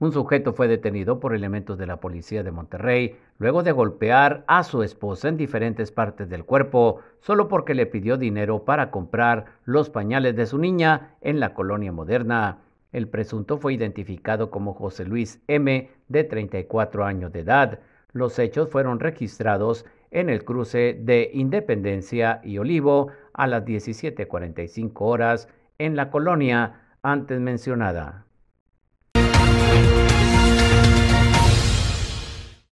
Un sujeto fue detenido por elementos de la policía de Monterrey luego de golpear a su esposa en diferentes partes del cuerpo solo porque le pidió dinero para comprar los pañales de su niña en la colonia moderna. El presunto fue identificado como José Luis M, de 34 años de edad. Los hechos fueron registrados en el cruce de Independencia y Olivo a las 17.45 horas en la colonia antes mencionada.